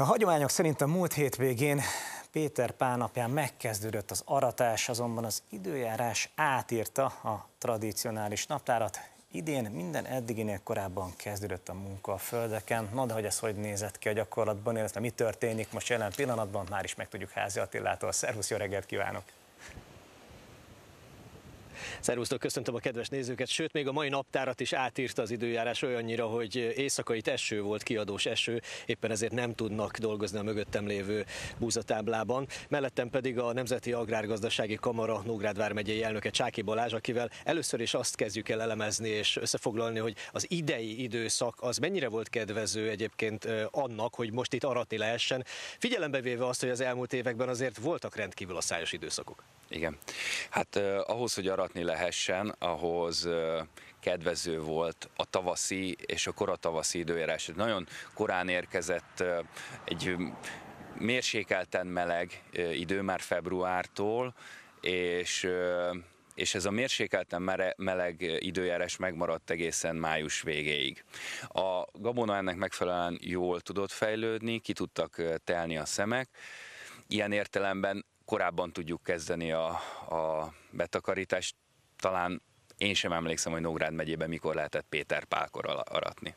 A hagyományok szerint a múlt hétvégén Péter Pál napján megkezdődött az aratás, azonban az időjárás átírta a tradicionális naptárat. Idén minden eddiginél korábban kezdődött a munka a földeken. Na de hogy ez hogy nézett ki a gyakorlatban, illetve mi történik most jelen pillanatban, már is megtudjuk Házi Attilától. Szervusz, jó reggelt kívánok! Szervusztok, köszöntöm a kedves nézőket, sőt még a mai naptárat is átírta az időjárás olyannyira, hogy éjszakai eső volt, kiadós eső, éppen ezért nem tudnak dolgozni a mögöttem lévő búzatáblában. Mellettem pedig a Nemzeti Agrárgazdasági Kamara Nógrád vármegyei elnöke Csáki Balázs, akivel először is azt kezdjük el elemezni és összefoglalni, hogy az idei időszak az mennyire volt kedvező egyébként annak, hogy most itt aratni lehessen, figyelembe véve azt, hogy az elmúlt években azért voltak rendkívül a szájos időszakok. Igen. Hát eh, ahhoz, hogy aratni lehessen, ahhoz kedvező volt a tavaszi és a koratavaszi időjárás. Nagyon korán érkezett egy mérsékelten meleg idő már februártól, és és ez a mérsékelten meleg időjárás megmaradt egészen május végéig. A gabona ennek megfelelően jól tudott fejlődni, ki tudtak telni a szemek, ilyen értelemben korábban tudjuk kezdeni a, a betakarítást, talán én sem emlékszem, hogy Nógrád megyében mikor lehetett Péter Pálkor aratni.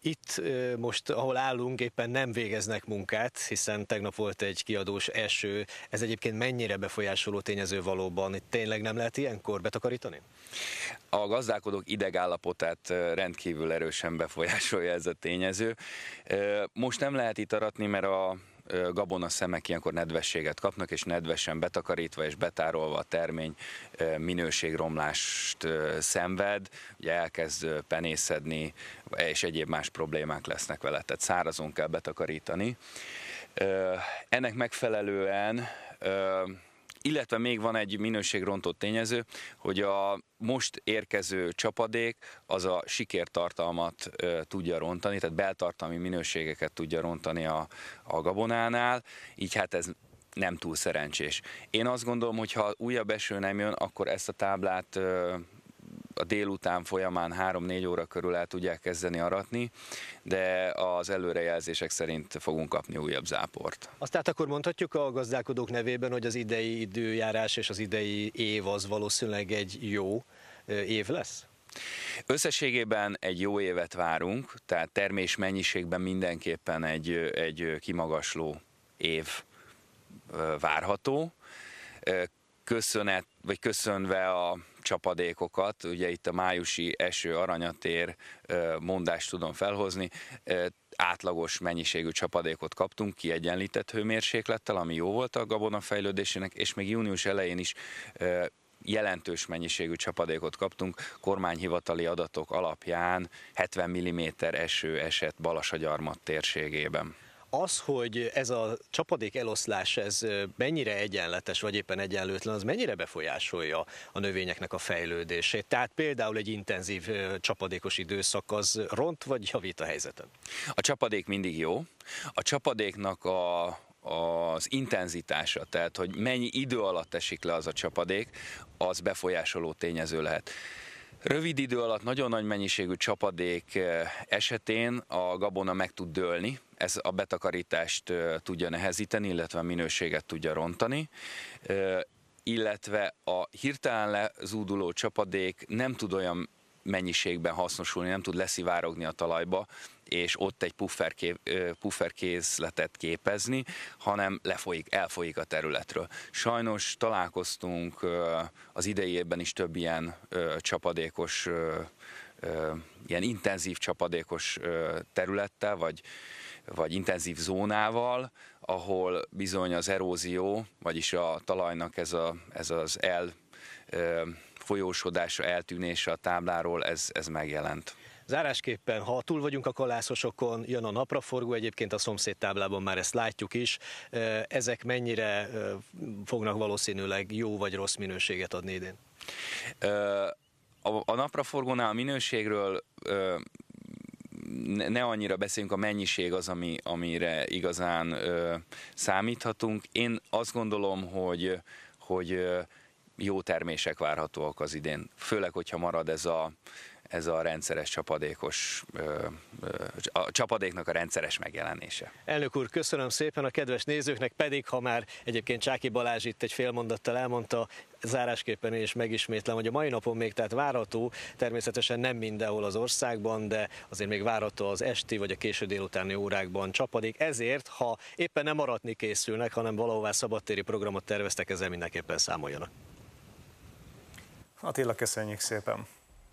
Itt most, ahol állunk, éppen nem végeznek munkát, hiszen tegnap volt egy kiadós eső. Ez egyébként mennyire befolyásoló tényező valóban? Itt tényleg nem lehet ilyenkor betakarítani? A gazdálkodók idegállapotát rendkívül erősen befolyásolja ez a tényező. Most nem lehet itt aratni, mert a gabona szemek ilyenkor nedvességet kapnak, és nedvesen betakarítva és betárolva a termény minőségromlást szenved, ugye elkezd penészedni, és egyéb más problémák lesznek vele, tehát szárazon kell betakarítani. Ennek megfelelően illetve még van egy minőségrontó tényező, hogy a most érkező csapadék az a sikértartalmat ö, tudja rontani, tehát beltartalmi minőségeket tudja rontani a, a gabonánál, így hát ez nem túl szerencsés. Én azt gondolom, hogy ha újabb eső nem jön, akkor ezt a táblát ö, a délután folyamán 3-4 óra körül el tudják kezdeni aratni, de az előrejelzések szerint fogunk kapni újabb záport. Azt tehát akkor mondhatjuk a gazdálkodók nevében, hogy az idei időjárás és az idei év az valószínűleg egy jó év lesz? Összességében egy jó évet várunk, tehát termés mennyiségben mindenképpen egy, egy kimagasló év várható köszönet, vagy köszönve a csapadékokat, ugye itt a májusi eső aranyatér mondást tudom felhozni, átlagos mennyiségű csapadékot kaptunk kiegyenlített hőmérséklettel, ami jó volt a gabona fejlődésének, és még június elején is jelentős mennyiségű csapadékot kaptunk. Kormányhivatali adatok alapján 70 mm eső esett Balasagyarmat térségében az, hogy ez a csapadék eloszlás, ez mennyire egyenletes, vagy éppen egyenlőtlen, az mennyire befolyásolja a növényeknek a fejlődését? Tehát például egy intenzív csapadékos időszak az ront, vagy javít a helyzeten? A csapadék mindig jó. A csapadéknak a az intenzitása, tehát hogy mennyi idő alatt esik le az a csapadék, az befolyásoló tényező lehet. Rövid idő alatt nagyon nagy mennyiségű csapadék esetén a gabona meg tud dőlni, ez a betakarítást tudja nehezíteni, illetve a minőséget tudja rontani, illetve a hirtelen lezúduló csapadék nem tud olyan mennyiségben hasznosulni, nem tud leszivárogni a talajba, és ott egy pufferkészletet képezni, hanem lefolyik, elfolyik a területről. Sajnos találkoztunk az idejében is több ilyen csapadékos, ilyen intenzív csapadékos területtel, vagy vagy intenzív zónával, ahol bizony az erózió, vagyis a talajnak ez, a, ez az el folyósodása, eltűnése a tábláról, ez, ez megjelent. Zárásképpen, ha túl vagyunk a kalászosokon, jön a napraforgó, egyébként a szomszéd táblában már ezt látjuk is, ezek mennyire fognak valószínűleg jó vagy rossz minőséget adni idén? A, a napraforgónál a minőségről ne, annyira beszéljünk, a mennyiség az, ami, amire igazán ö, számíthatunk. Én azt gondolom, hogy, hogy jó termések várhatóak az idén, főleg, hogyha marad ez a ez a rendszeres csapadékos, a csapadéknak a rendszeres megjelenése. Elnök úr, köszönöm szépen a kedves nézőknek, pedig ha már egyébként Csáki Balázs itt egy fél mondattal elmondta, zárásképpen én is megismétlem, hogy a mai napon még tehát várható, természetesen nem mindenhol az országban, de azért még várható az esti vagy a késő délutáni órákban csapadék. Ezért, ha éppen nem maradni készülnek, hanem valahová szabadtéri programot terveztek, ezzel mindenképpen számoljanak. Attila, köszönjük szépen!